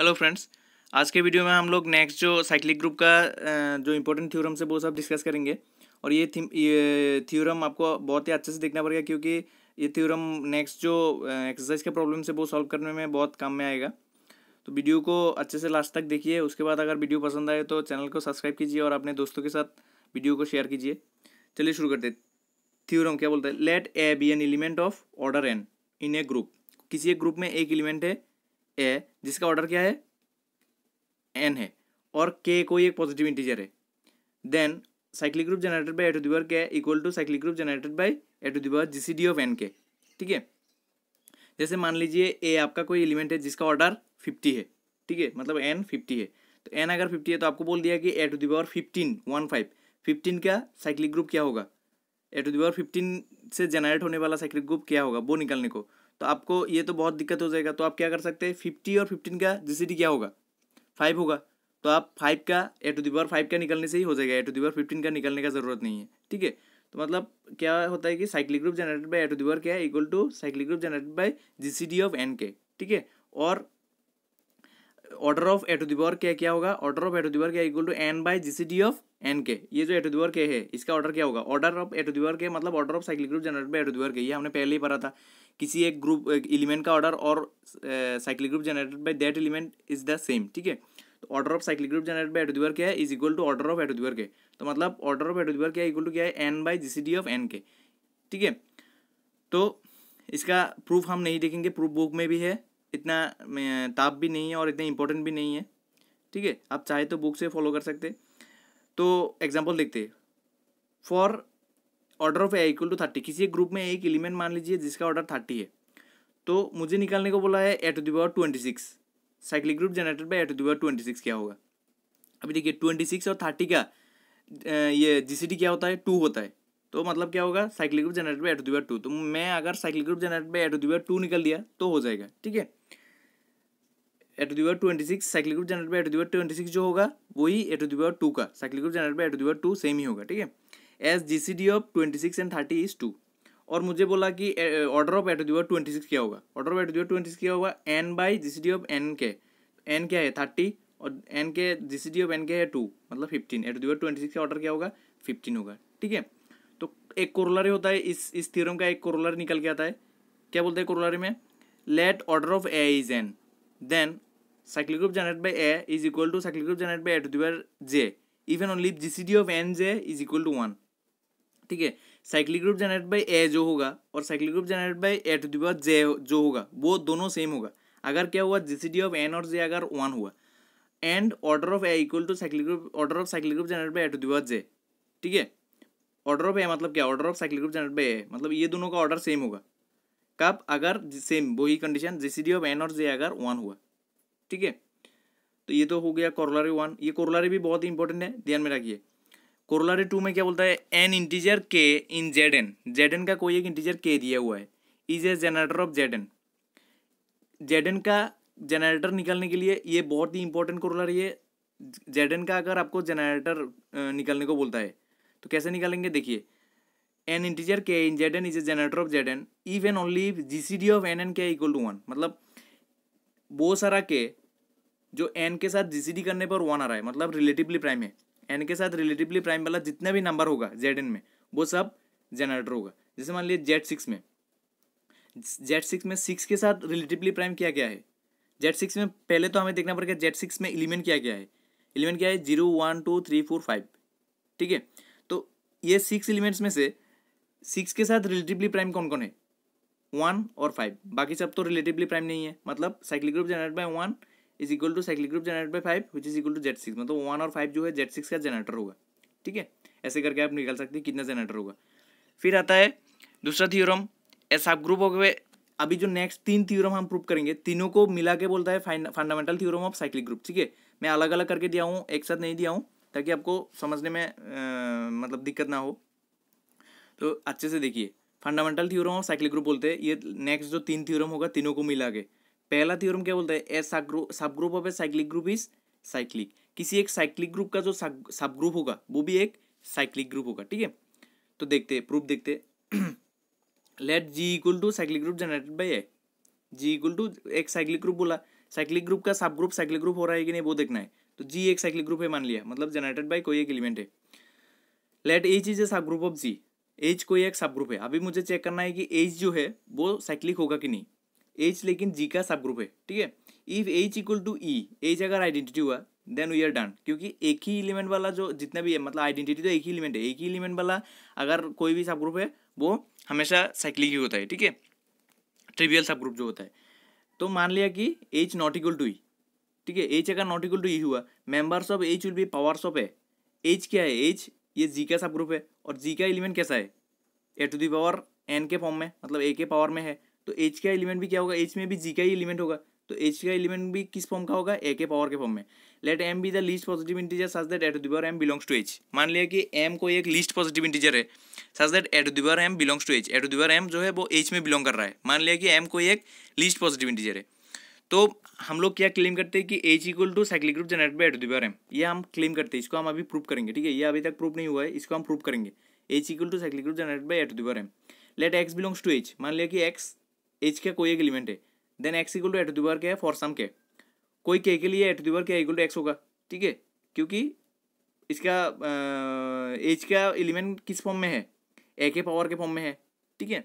Hello friends आज के video में हम लोग नेक्स्ट जो साइक्लिक ग्रुप का जो इम्पोर्टेंट थ्योरम है वो सब डिस्कस करेंगे और ये ये थ्योरम आपको बहुत ही अच्छे से देखना पड़ेगा क्योंकि ये थ्योरम नेक्स्ट जो एक्सरसाइज के प्रॉब्लम से वो सॉल्व करने में बहुत काम में आएगा तो वीडियो को अच्छे से लास्ट तक देखिए उसके बाद अगर वीडियो पसंद आए तो चैनल को सब्सक्राइब कीजिए और अपने दोस्तों के साथ वीडियो को शेयर कीजिए चलिए शुरू करते थ्योरम क्या बोलते हैं let a b n element of order n in a group किसी एक ग्रुप में एक एलिमेंट है ए है जिसका ऑर्डर क्या है एन है और के कोई एक पॉजिटिव इंटीजर है then cyclic group generated by a to the power k equal to cyclic group generated by a to the power g C D of n k ठीक है जैसे मान लीजिए ए आपका कोई एलिमेंट है जिसका ऑर्डर फिफ्टी है ठीक है मतलब एन फिफ्टी है तो एन अगर फिफ्टी है तो आपको बोल दिया कि a to the power fifteen one five fifteen का साइक्लिक ग्रुप क्या होगा ए टू दिवर फिफ्टीन से जनरेट होने वाला साइक्लिक ग्रुप क्या होगा वो निकालने को तो आपको ये तो बहुत दिक्कत हो जाएगा तो आप क्या कर सकते हैं फिफ्टी और फिफ्टीन का जी क्या होगा फाइव होगा तो आप फाइव का ए टू दावर फाइव का निकलने से ही हो जाएगा ए टू दावर फिफ्टीन का निकलने का ज़रूरत नहीं है ठीक है तो मतलब क्या होता है कि cyclic group generated by a to the power क्या है equal to cyclic group generated by g of n k ठीक है और order of a to the power क्या क्या होगा order of a to the power क्या equal to n by g of n k ये जो एटोद्यूअर के है इसका ऑर्डर क्या होगा ऑर्डर ऑफ एटोद्यूअर के मतलब order of cyclic group generated by a to the power k ये हमने पहले ही पढ़ा था किसी एक ग्रुप एलिमेंट का ऑर्डर और cyclic group generated by that element is the same ठीक है तो order of cyclic group generated by a to the power k is equal to order of a to the power k तो मतलब ऑर्डर ऑफ एटोद्यूअर के इक्वल टू क्या है n by ji C D of n k ठीक है तो इसका प्रूफ हम नहीं देखेंगे प्रूफ बुक में भी है इतना ताप भी नहीं है और इतना इंपॉर्टेंट भी नहीं है ठीक है आप चाहे तो बुक से फॉलो कर सकते तो एग्जाम्पल देखते for order of a equal to thirty किसी एक ग्रुप में एक एलिमेंट मान लीजिए जिसका ऑर्डर थर्टी है तो मुझे निकालने को बोला है a to the power twenty six cyclic group generated by a to the power twenty six क्या होगा अभी देखिए ट्वेंटी सिक्स और थर्टी का ये जी क्या होता है टू होता है तो मतलब क्या होगा cyclic group generated by a to the power two तो मैं अगर cyclic group generated by a to the power two निकल दिया तो हो जाएगा ठीक है a to the power twenty six cyclic group generate by a to the power twenty six जो होगा वही ए टू दिवर टू का cyclic group generate by a to the power two same ही होगा ठीक है as g C D of twenty six and thirty is two और मुझे बोला कि order of a to the power twenty six क्या होगा order of a to the power twenty six क्या होगा n by ji C D of n k n क्या है थर्टी और n k g C D of n k है two मतलब fifteen a to the power twenty six का order क्या होगा फिफ्टीन होगा ठीक है तो एक कोरोलर होता है इस इस थ्योरम का एक कोरोलर निकल के आता है क्या बोलते हैं कोरोलर में let order of a is n then cyclic group generated by A is equal to cyclic group generated by A to the power J. Even only GCD of NJ is equal to one ठीक है cyclic group generate by a जो होगा और cyclic group generate by a to the power j जो होगा वो दोनों same होगा अगर क्या हुआ जीसीडी ऑफ एन और जे अगर वन हुआ and order of a equal to cyclic group order of cyclic group generate by a to the power j ठीक है ऑर्डर ऑफ ए मतलब क्या order of cyclic group generate by a मतलब ये दोनों का ऑर्डर सेम होगा कब अगर सेम वही कंडीशन जीसीडी ऑफ एन और जे अगर वन हुआ ठीक है तो ये तो हो गया कोरोलारी वन ये कोरोलारी भी बहुत इंपॉर्टेंट है ध्यान में रखिए कोरोलारी टू में क्या बोलता है an integer k in z n z n का कोई एक इंटीजर के दिया हुआ है is a generator of Z n z n का जनरेटर निकालने के लिए ये बहुत ही इंपॉर्टेंट कोरोलारी है जेड एन का अगर आपको जनरेटर निकालने को बोलता है तो कैसे निकालेंगे देखिए an integer k in z n is a generator of Z n if and only g C D of n n k equal to one मतलब वो सारा के जो एन के साथ जी करने पर वन आ रहा है मतलब रिलेटिवली प्राइम है एन के साथ रिलेटिवली प्राइम वाला जितना भी नंबर होगा जेड एन में वो सब जनरेटर होगा जैसे मान लीजिए जेड सिक्स में जेड सिक्स में सिक्स के साथ रिलेटिवली प्राइम क्या क्या है जेड सिक्स में पहले तो हमें देखना पड़ेगा जेड सिक्स में एलिमेंट क्या क्या है एलिमेंट क्या है zero one two three four five ठीक है तो ये सिक्स एलिमेंट्स में से सिक्स के साथ रिलेटिवली प्राइम कौन कौन है वन और फाइव बाकी सब तो रिलेटिवली प्राइम नहीं है मतलब cyclic group generate by one is equal to cyclic group generate by five which is equal to z six मतलब वन और फाइव जो है जेड सिक्स का जनरेटर होगा ठीक है ऐसे करके आप निकाल सकते हैं कितना जनरेटर होगा फिर आता है दूसरा थियोरम ए सब ग्रुप हो गए अभी जो नेक्स्ट तीन थियोरम हम प्रूव करेंगे तीनों को मिला के बोलता है fundamental theorem of cyclic group ठीक है मैं अलग अलग करके दिया हूँ एक साथ नहीं दिया हूँ ताकि आपको समझने में आ, मतलब दिक्कत ना हो तो अच्छे से देखिए fundamental theorem of cyclic group बोलते हैं ये नेक्स्ट जो तीन थ्योरम होगा तीनों को मिला के पहला थ्योरम क्या बोलता है a subgroup of a cyclic group is cyclic किसी एक साइक्लिक ग्रुप का जो सब ग्रुप होगा वो भी एक साइक्लिक ग्रुप होगा ठीक है तो देखते हैं प्रूफ देखते let ji equal to cyclic group generated by a g equal to एक साइक्लिक ग्रुप बोला साइक्लिक ग्रुप का सब ग्रुप साइक्लिक ग्रुप हो रहा है कि नहीं वो देखना है तो जी एक साइक्लिक ग्रुप है मान लिया मतलब जनरेटेड बाई कोई एक एलिमेंट है late H is a subgroup of ji as कोई एक सब ग्रुप है अभी मुझे चेक करना है कि एज जो है वो साइक्लिक होगा कि नहीं एज लेकिन जी का सब ग्रुप है ठीक है if h equal to e h अगर आइडेंटिटी हुआ देन वी आर डन क्योंकि एक ही एलिमेंट वाला जो जितना भी है मतलब आइडेंटिटी तो एक ही एलिमेंट है एक ही एलिमेंट वाला अगर कोई भी सब ग्रुप है वो हमेशा साइक्लिक ही होता है ठीक है ट्रिवियल सब ग्रुप जो होता है तो मान लिया कि h not equal to e ठीक है एज अगर नॉट इक्वल टू ई हुआ members of h will be powers of a h क्या है एज ये जी का सब ग्रुप है और जी का एलिमेंट कैसा है a to the power n के फॉर्म में मतलब ए के पावर में है तो एच का एलिमेंट भी क्या होगा एच में भी जी का ही एलिमेंट होगा तो एच का एलिमेंट भी किस फॉर्म का होगा ए के पावर के फॉर्म में let m be the least positive integer such that a to the power m belongs to h मान लिया कि एम को एक लीस्ट पॉजिटिव इंटीजर है such that a to the power m belongs to h a to the power m जो है वो एच में बिलोंग कर रहा है मान लिया कि एम कोई एक लीस्ट पॉजिटिव इंटीजर है तो हम लोग क्या क्लेम करते हैं कि H equal to cyclic group generate by a to the power m ये हम क्लेम करते हैं इसको हम अभी प्रूव करेंगे ठीक है ये अभी तक प्रूव नहीं हुआ है इसको हम प्रूव करेंगे h equal to cyclic group generate by a to the power m let x belongs to h मान लिया कि एक्स एच का कोई एक एलिमेंट है then x equal to a to क्या है फॉर सम के कोई के के लिए एटोदीवर क्या इक्वल टू एक्स होगा ठीक है क्योंकि इसका एच का एलिमेंट किस फॉर्म में है ए के पावर के फॉर्म में है ठीक है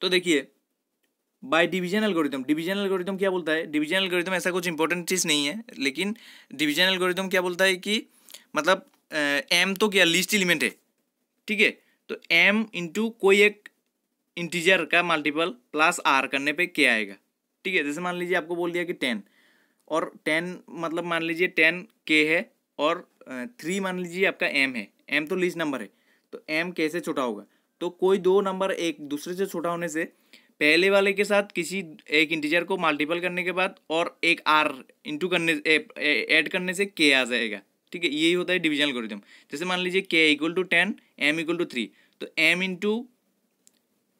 तो देखिए by division algorithm division algorithm क्या बोलता है डिविजन एल्गोरिथम ऐसा कुछ इंपॉर्टेंट चीज़ नहीं है लेकिन डिविजन एल्गोरिथम क्या बोलता है कि मतलब एम तो क्या लिस्ट एलिमेंट है ठीक है तो एम इंटू कोई एक इंटीजर का मल्टीपल प्लस आर करने पे क्या आएगा ठीक है जैसे मान लीजिए आपको बोल दिया कि टेन और टेन मतलब मान लीजिए टेन के है और थ्री मान लीजिए आपका एम है एम तो लिस्ट नंबर है तो एम कैसे छोटा होगा तो कोई दो नंबर एक दूसरे से छोटा होने से पहले वाले के साथ किसी एक इंटीजर को मल्टीपल करने के बाद और एक आर इंटू करने ऐड करने से के आ जाएगा ठीक है यही होता है डिविजन एल्गोरिथम जैसे मान लीजिए k equal to ten m equal to three तो एम इंटू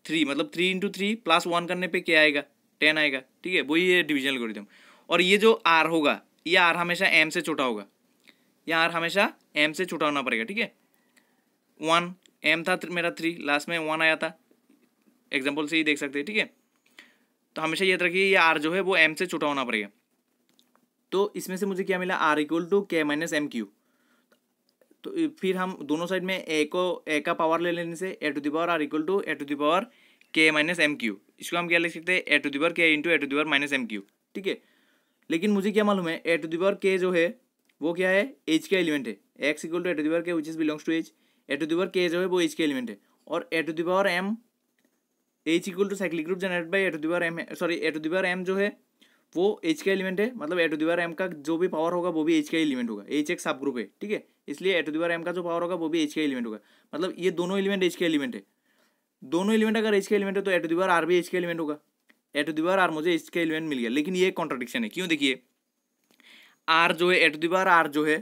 थ्री मतलब three into three plus one करने पे क्या आएगा टेन आएगा ठीक है वही है डिविजन एल्गोरिथम और ये जो आर होगा ये आर हमेशा एम से छोटा होगा ये आर हमेशा एम से छोटा होना पड़ेगा ठीक है वन एम था मेरा थ्री लास्ट में वन आया था एग्जाम्पल से ही देख सकते हैं ठीक है तो हमेशा याद रखिए ये आर जो है वो एम से छोटा होना पड़ेगा तो इसमें से मुझे क्या मिला r equal to k minus m q तो फिर हम दोनों साइड में ए को ए का पावर ले लेने से a to the power r equal to a to the power k minus m q इसको हम क्या लिख सकते हैं a to the power k into a to the power minus m q ठीक है लेकिन मुझे क्या मालूम है a to the power k जो है वो क्या है एज का एलिमेंट है x equal to a to the power k which is belongs to h a to the power k जो है वो एज का एलिमेंट है और a to the power m h equal to cyclic group generate by a to the power m है sorry a to the power m जो है वो एच का एलिमेंट है मतलब ए टू दीवार एम का जो भी पावर होगा वो भी एच का एलिमेंट होगा एच एक सब ग्रुप है ठीक है इसलिए ए टू दीवार एम का जो पावर होगा वो भी एच का एलिमेंट होगा मतलब ये दोनों एलिमेंट एच का एलिमेंट है दोनों एलिमेंट अगर एच का एलिमेंट है तो ए टू दीवार आर भी एच का एलिमेंट होगा ए टू दीवार आर मुझे एच का एलिमेंट मिल गया लेकिन ये कॉन्ट्रोडिक्शन है क्यों देखिए आर जो है ए टू दीवार आर जो है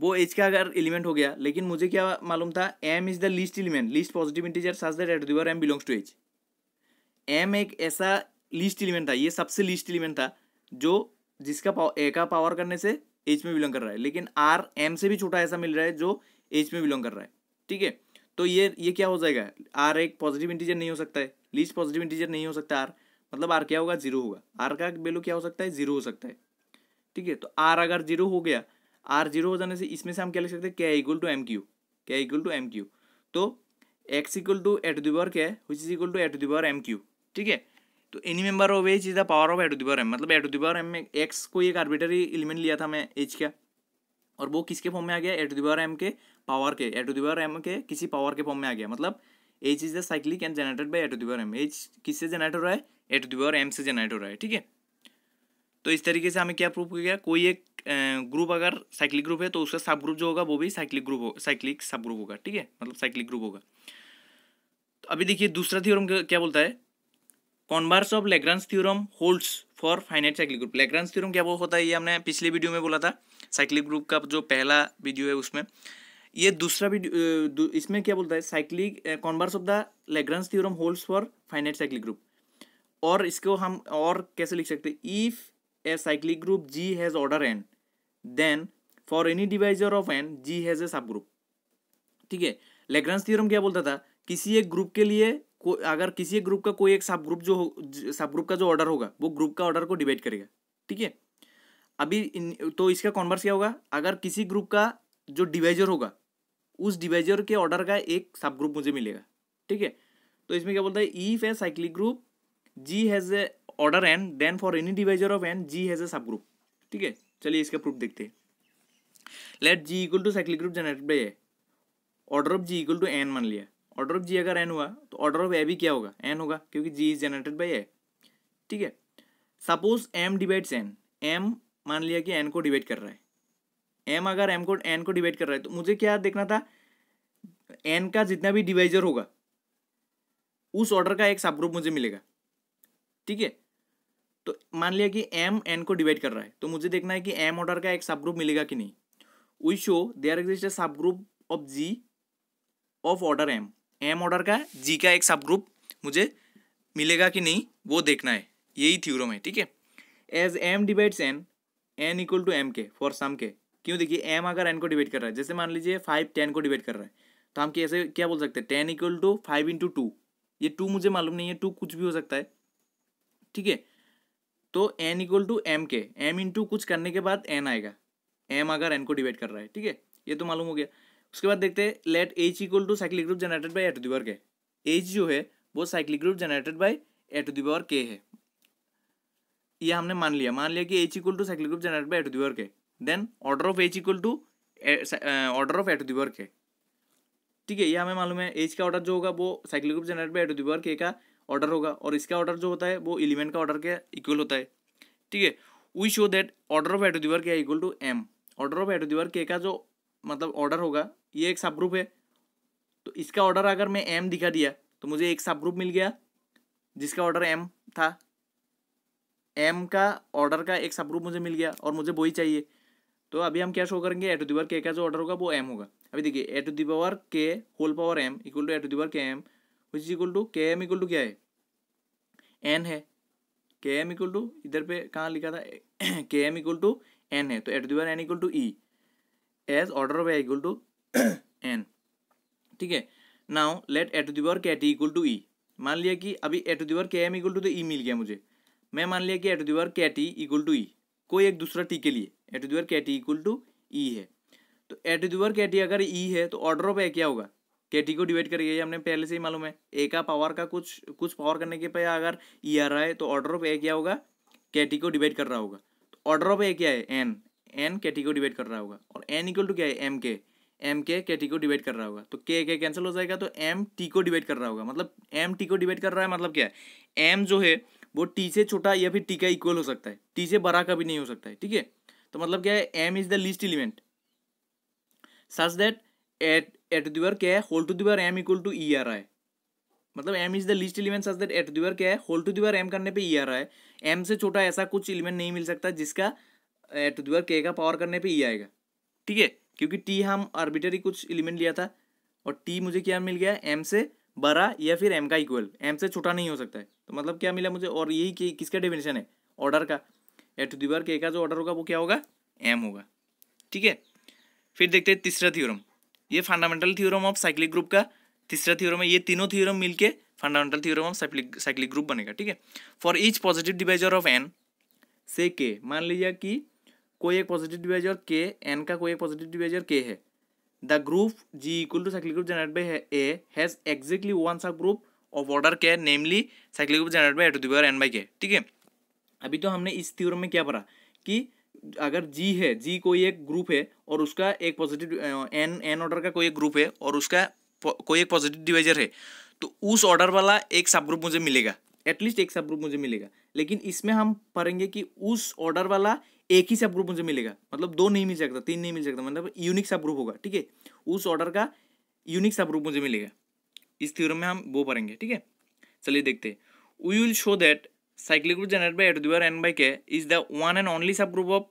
वो एच का अगर एलिमेंट हो गया लेकिन मुझे क्या मालूम था m is the least element least positive integer such that a to the power m belongs to h m एक ऐसा लीस्ट एलिमेंट था ये सबसे लीस्ट एलिमेंट था जो जिसका पाव, ए का पावर करने से एच में बिलोंग कर रहा है लेकिन आर एम से भी छोटा ऐसा मिल रहा है जो एच में बिलोंग कर रहा है ठीक है तो ये ये क्या हो जाएगा आर एक पॉजिटिव इंटीजर नहीं हो सकता है लीस्ट पॉजिटिव इंटीजर नहीं हो सकता आर मतलब आर क्या होगा जीरो होगा आर का वैल्यू क्या हो सकता है जीरो हो सकता है ठीक है तो आर अगर जीरो हो गया आर जीरो हो जाने से इसमें से हम क्या लिख सकते हैं क्या इक्वल टू एम क्यू क्या इक्वल टू एम क्यू तो x equal to a to the power क्या है which is equal to a to the power m q ठीक है तो any member of h is the power of a to the power m मतलब a to the power m में x को एक आर्बिटरी एलिमेंट लिया था मैं एच का और वो किसके फॉर्म में आ गया एट दिवर एम के पावर के एट दिवर एम के किसी पावर के फॉर्म में आ गया मतलब h is the cyclic and generated by a to the power m h किससे जनरेट हो रहा है एट दिवर एम से जनरेट हो रहा है ठीक है तो इस तरीके से हमें क्या प्रूफ किया कोई एक ग्रुप अगर साइक्लिक ग्रुप है तो उसका सब ग्रुप जो होगा वो भी साइक्लिक ग्रुप हो साइक्लिक सब ग्रुप होगा ठीक है मतलब साइक्लिक ग्रुप होगा तो अभी देखिए दूसरा थ्योरम क्या बोलता है converse of Lagrange's theorem holds for finite cyclic group Lagrange's theorem क्या वो होता है ये हमने पिछले वीडियो में बोला था साइक्लिक ग्रुप का जो पहला वीडियो है उसमें ये दूसरा वीडियो इसमें क्या बोलता है cyclic converse of the Lagrange's theorem holds for finite cyclic group और इसको हम और कैसे लिख सकते हैं if a cyclic group G has order n then for any divisor of n G has a subgroup ठीक है लेग्रांस थ्योरम क्या बोलता था किसी एक ग्रुप के लिए को अगर किसी एक ग्रुप का कोई एक सब ग्रुप जो सब ग्रुप का जो ऑर्डर होगा वो ग्रुप का ऑर्डर को डिवाइड करेगा ठीक है अभी इन, तो इसका कॉन्वर्स क्या होगा अगर किसी ग्रुप का जो डिवाइजर होगा उस डिवाइजर के ऑर्डर का एक सब ग्रुप मुझे मिलेगा ठीक है तो इसमें क्या बोलता है if a cyclic group G has a order n then for any divisor of n G has a subgroup ठीक है चलिए इसका प्रूफ देखते हैं let ji equal to cyclic group generate by a order of G equal to n मान लिया order of जी अगर N हुआ तो ऑर्डर ऑफ ए भी क्या होगा एन होगा क्योंकि G is generated by a ठीक है suppose m divides n m मान लिया कि एन को डिवाइड कर रहा है एम अगर एम को एन को डिवाइड कर रहा है तो मुझे क्या देखना था एन का जितना भी डिवाइजर होगा उस ऑर्डर का एक सब ग्रुप मुझे मिलेगा ठीक है तो मान लिया कि एम एन को डिवाइड कर रहा है तो मुझे देखना है कि एम ऑर्डर का एक सब ग्रुप मिलेगा कि नहीं we show there exist a subgroup of G of order m m order का जी का एक सब ग्रुप मुझे मिलेगा कि नहीं वो देखना है यही थ्योरम है ठीक है as m divides n n equal to m k for some k क्यों देखिए एम अगर एन को डिवाइड कर रहा है जैसे मान लीजिए फाइव टेन को डिवाइड कर रहा है तो हम कैसे क्या बोल सकते हैं ten equal to five into two ये टू मुझे मालूम नहीं है टू कुछ भी हो सकता है ठीक है तो n equal to m k m into कुछ करने के बाद एन आएगा एम अगर एन को डिवाइड कर रहा है ठीक है ये तो मालूम हो गया उसके बाद देखते हैं let H equal to cyclic group generated by a to the power k H जो है वो cyclic group generated by a to the power k है ये हमने मान लिया मान लिया कि H equal to cyclic group generated by a to the power k then order of H equal to order of a to the power k ठीक है ये हमें मालूम है एच का ऑर्डर जो होगा वो cyclic group generated by a to the power k का ऑर्डर होगा और इसका ऑर्डर जो होता है वो इलेवन का ऑर्डर क्या इक्वल होता है ठीक है we show that order of a to the power क्या equal to m order of a to the power k का जो मतलब ऑर्डर होगा ये एक सब ग्रुप है तो इसका ऑर्डर अगर मैं एम दिखा दिया तो मुझे एक सब ग्रुप मिल गया जिसका ऑर्डर एम था एम का ऑर्डर का एक सब ग्रुप मुझे मिल गया और मुझे वही चाहिए तो अभी हम क्या शो करेंगे एट दीवर के का जो ऑर्डर होगा वो एम होगा अभी देखिए a to the power k whole power m equal to a to the power k m which is equal to k m equal to क्या है एन है के एम इक्वल टू इधर पे कहाँ लिखा था के एम इक्वल टू एन है तो a to the power n equal to e as order of a equal to n ठीक है now let a to the power k t equal to e मान लिया कि अभी a to the power k m equal to तो e मिल गया मुझे मैं मान लिया कि a to the power k t equal to e कोई एक दूसरा टी के लिए a to the power k t equal to e है तो एट दावर के टी अगर ई है तो ऑर्डर ऑफ ए क्या होगा के टी को डिवाइड करिए हमने पहले से ही मालूम है ए का पावर का कुछ कुछ पावर करने के पे अगर ई e आ रहा है तो ऑर्डर ऑफ ए क्या होगा के टी को डिवाइड कर रहा होगा तो ऑर्डर ऑफ ए क्या है एन एन के टी को डिवाइड कर रहा होगा और एन इक्वल टू क्या है एम के एम के के टी को डिवाइड कर रहा होगा तो के के कैंसिल हो जाएगा तो एम टी को डिवाइड कर रहा होगा मतलब एम टी को डिवाइड कर रहा है मतलब क्या है एम जो है वो टी से छोटा या फिर टी का इक्वल हो सकता है टी से बड़ा कभी नहीं हो सकता है ठीक है तो मतलब क्या है m is the least element such that a to a to the power क्या है whole to the power m equal to e आर आए मतलब m is the least element such that a to the power क्या है होल टू द्यूअर एम करने पे ई आर आए एम से छोटा ऐसा कुछ इलिमेंट नहीं मिल सकता जिसका एट द्यूअर के का पावर करने पे ई e आएगा ठीक है क्योंकि टी हम आर्बिटरी कुछ एलिमेंट लिया था और टी मुझे क्या मिल गया एम से बड़ा या फिर एम का इक्वल एम से छोटा नहीं हो सकता है तो मतलब क्या मिला मुझे और यही कि, किसका डेफिनेशन है ऑर्डर का एट द्यूअर के का जो ऑर्डर होगा वो क्या होगा एम होगा ठीक है फिर देखते हैं तीसरा थ्योरम ये fundamental theorem of cyclic group का तीसरा थ्योरम है ये तीनों थ्योरम मिलके fundamental theorem of cyclic cyclic group बनेगा ठीक है for each positive divisor of n से के मान लीजिए कि कोई एक पॉजिटिव डिवाइजर के एन का कोई एक पॉजिटिव डिवाइजर के है the group G equal to cyclic group generate by a has exactly one subgroup of order k namely cyclic group generate by a to the power n by k ठीक है अभी तो हमने इस theorem में क्या पढ़ा कि अगर जी है जी कोई एक ग्रुप है और उसका एक पॉजिटिव एन एन ऑर्डर का कोई एक ग्रुप है और उसका कोई एक पॉजिटिव डिवाइजर है तो उस ऑर्डर वाला एक सब ग्रुप मुझे मिलेगा एटलीस्ट एक सब ग्रुप मुझे मिलेगा लेकिन इसमें हम पढ़ेंगे कि उस ऑर्डर वाला एक ही सब ग्रुप मुझे मिलेगा मतलब दो नहीं मिल सकता तीन नहीं मिल सकता मतलब यूनिक सब ग्रुप होगा ठीक है उस ऑर्डर का यूनिक सब ग्रुप मुझे मिलेगा इस थ्योरम में हम वो पढ़ेंगे ठीक है चलिए देखते हैं we will show that cyclic group generated by A to the power n by K is the one and only subgroup of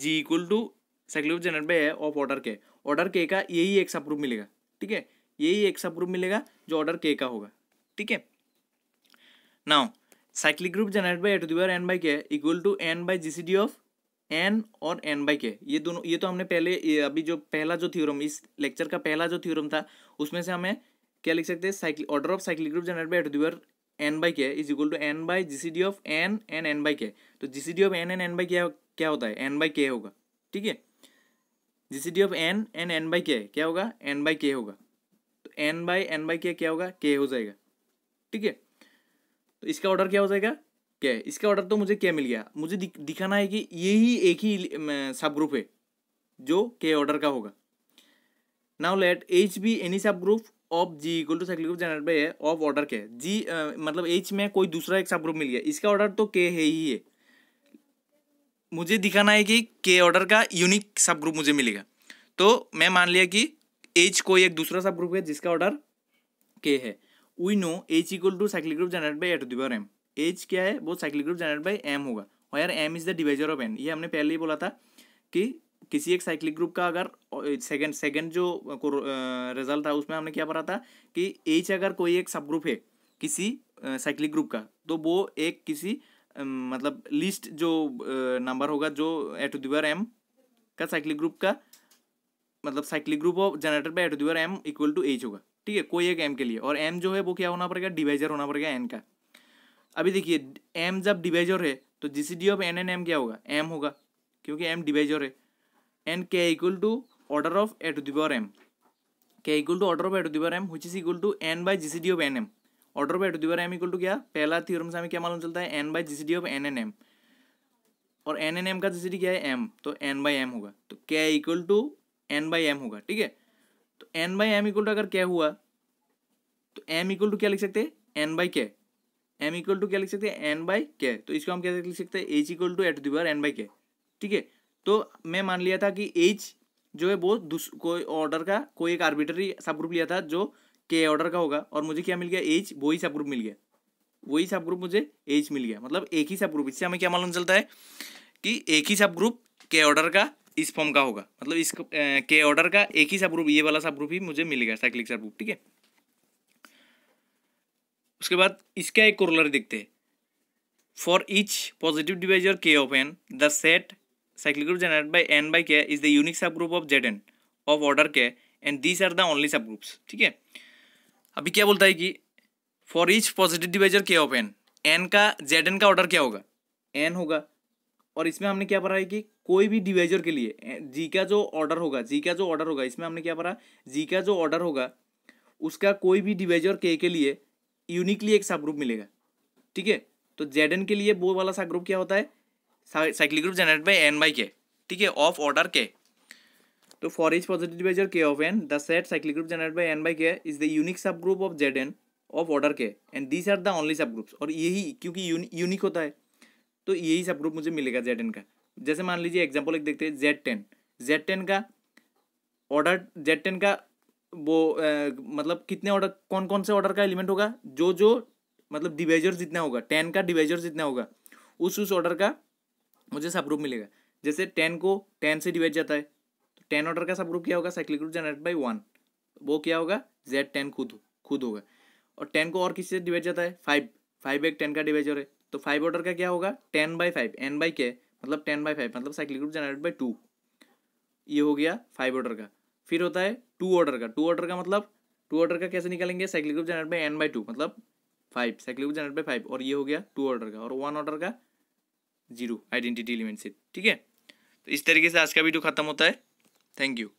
G equal to cyclic group generated by A of order K. Order k का यही एक सब group मिलेगा ठीक है यही एक सब ग्रुप मिलेगा जो ऑर्डर के का होगा ठीक है now cyclic group generate by a to the power n by k equal to n by ji C D of n और एन बाई के ये दोनों ये तो हमने पहले अभी जो पहला जो थ्योरम इस लेक्चर का पहला जो थ्योरम था उसमें से हमें क्या लिख सकते हैं cyclic order of cyclic group generate by a to the power n by k is equal to n by ji C D of n n n by k तो G C D of n n n by क्या क्या होता है n by के होगा ठीक है G C D of n n n by k क्या होगा एन बाई के होगा तो n by n by k क्या होगा के हो जाएगा ठीक है तो इसका ऑर्डर क्या हो जाएगा के इसका ऑर्डर तो मुझे के मिल गया मुझे दिखाना है कि यही एक ही सब ग्रुप है जो के ऑर्डर का होगा now let H be any subgroup of G equal to cyclic group generate by a of order k G आ, मतलब एच में कोई दूसरा एक सब ग्रुप मिल गया इसका ऑर्डर तो के है ही है मुझे दिखाना है कि के ऑर्डर का यूनिक सब ग्रुप मुझे मिलेगा तो मैं मान लिया कि एच कोई एक दूसरा सब ग्रुप है जिसका ऑर्डर के है we know H equal to cyclic group generate by a to the power m H क्या है वो cyclic group generate by m होगा और यार m is the divisor of n ये हमने पहले ही बोला था कि किसी एक साइक्लिक ग्रुप का अगर सेकंड सेकंड जो रिजल्ट था उसमें हमने क्या पढ़ा था कि एच अगर कोई एक सब ग्रुप है किसी साइक्लिक ग्रुप का तो वो एक किसी मतलब लिस्ट जो नंबर होगा जो ए टू दिवर एम का साइक्लिक ग्रुप का मतलब साइक्लिक ग्रुप ऑफ जनरेटर पर a to the power m equal to H होगा ठीक है कोई एक एम के लिए और एम जो है वो क्या होना पड़ेगा डिवाइजर होना पड़ेगा एन का अभी देखिए एम जब डिवाइजर है तो G C D of n n m क्या होगा एम होगा क्योंकि एम डिवाइजर है and k equal to order of a to the power m k equal to order of a to the power m which is equal to n by gcd of nm order of a to the power m equal to क्या पहला theorem से हमें क्या मालूम चलता है n by G of n n m और n n m का जी क्या है एम तो एन बाई एम होगा तो क्या equal to n by m होगा ठीक है तो n by m equal to अगर क्या हुआ तो एम इक्वल टू क्या लिख सकते हैं n by k m equal to क्या लिख सकते हैं एन बाई के तो इसको हम क्या लिख सकते हैं H equal to a to the power n by k ठीक है तो मैं मान लिया था कि एच जो है वो कोई ऑर्डर का कोई एक आर्बिटरी सब ग्रुप लिया था जो के ऑर्डर का होगा और मुझे क्या मिल गया एच वही सब ग्रुप मिल गया वही सब ग्रुप मुझे एच मिल गया मतलब एक ही सब ग्रुप इससे हमें क्या मालूम चलता है कि एक ही सब ग्रुप के ऑर्डर का इस फॉर्म का होगा मतलब इस के ऑर्डर का एक ही सब ग्रुप ये वाला सब ग्रुप ही मुझे मिल गया साइक्लिक सब ग्रुप ठीक है उसके बाद इसका एक कोरोलर देखते हैं for each positive divisor k of n the set cyclic group generated by n by k is the unique subgroup of zn of order k and these are the only subgroups ठीक है अभी क्या बोलता है कि for each positive divisor k of n n का Z n का order क्या होगा एन होगा और इसमें हमने क्या पढ़ा है कि कोई भी डिवाइजर के लिए जी का जो ऑर्डर होगा जी का जो ऑर्डर होगा इसमें हमने क्या पढ़ा जी का जो ऑर्डर होगा उसका कोई भी डिवाइजर के के लिए यूनिकली एक सब ग्रुप मिलेगा ठीक है तो जेड एन के लिए वो वाला सब ग्रुप क्या होता है cyclic group generate by n by k ठीक है ऑफ ऑर्डर के तो for each positive major k of n the set cyclic group generate by n by k is the unique subgroup of Z n of order k and these are the only subgroups और यही क्योंकि unique होता है तो यही सब group मुझे मिलेगा जेड एन का जैसे मान लीजिए एग्जाम्पल एक देखते हैं जेड टेन जेड टेन का ऑर्डर जेड टेन का वो आ, मतलब कितने ऑर्डर कौन कौन से ऑर्डर का एलिमेंट होगा जो जो मतलब डिवाइजर जितना होगा टेन का डिवाइजर जितना होगा उस उस ऑर्डर का मुझे सब ग्रुप मिलेगा जैसे टेन को टेन से डिवाइड जाता है तो टेन ऑर्डर का सब ग्रुप क्या होगा cyclic group generate by one वो क्या होगा जेड टेन खुद खुद होगा और टेन को और किसी से डिवाइड जाता है फाइव फाइव एक टेन का डिवाइजर है तो फाइव ऑर्डर का क्या होगा ten by five n by k मतलब टेन बाई फाइव मतलब cyclic group generate by two ये हो गया फाइव ऑर्डर का फिर होता है टू ऑर्डर का टू ऑर्डर का मतलब टू ऑर्डर का कैसे निकालेंगे cyclic group generate by n by two मतलब five cyclic group generate by five और ये हो गया टू ऑर्डर का और वन ऑर्डर का जीरो आइडेंटिटी एलिमेंट से ठीक है तो इस तरीके से आज का वीडियो खत्म होता है थैंक यू